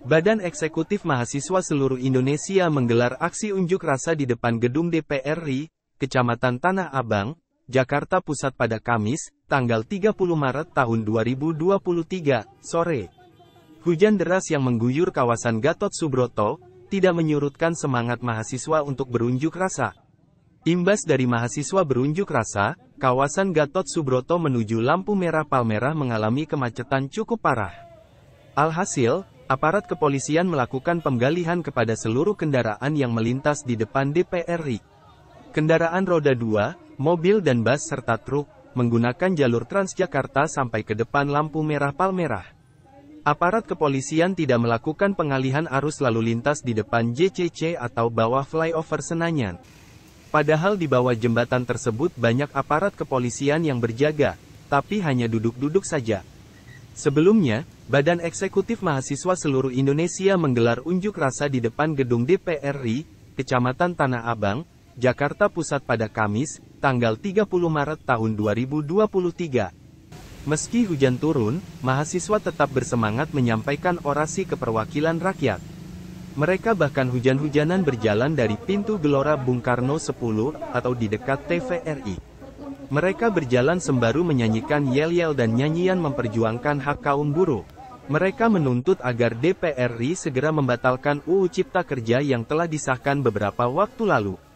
Badan Eksekutif Mahasiswa Seluruh Indonesia menggelar aksi unjuk rasa di depan gedung DPR RI, Kecamatan Tanah Abang, Jakarta Pusat pada Kamis, tanggal 30 Maret tahun 2023, sore. Hujan deras yang mengguyur kawasan Gatot Subroto, tidak menyurutkan semangat mahasiswa untuk berunjuk rasa. Imbas dari mahasiswa berunjuk rasa, kawasan Gatot Subroto menuju Lampu Merah Palmerah mengalami kemacetan cukup parah. Alhasil, aparat kepolisian melakukan penggalihan kepada seluruh kendaraan yang melintas di depan DPR RI. Kendaraan roda 2, mobil dan bus serta truk, menggunakan jalur Transjakarta sampai ke depan lampu merah Palmerah. Aparat kepolisian tidak melakukan pengalihan arus lalu lintas di depan JCC atau bawah flyover Senayan. Padahal di bawah jembatan tersebut banyak aparat kepolisian yang berjaga, tapi hanya duduk-duduk saja. Sebelumnya, Badan Eksekutif Mahasiswa Seluruh Indonesia menggelar unjuk rasa di depan gedung DPR RI, Kecamatan Tanah Abang, Jakarta Pusat pada Kamis, tanggal 30 Maret tahun 2023. Meski hujan turun, mahasiswa tetap bersemangat menyampaikan orasi keperwakilan rakyat. Mereka bahkan hujan-hujanan berjalan dari pintu Gelora Bung Karno 10 atau di dekat TVRI. Mereka berjalan sembaru menyanyikan yel-yel dan nyanyian memperjuangkan hak kaum buruh. Mereka menuntut agar DPR RI segera membatalkan UU Cipta Kerja yang telah disahkan beberapa waktu lalu.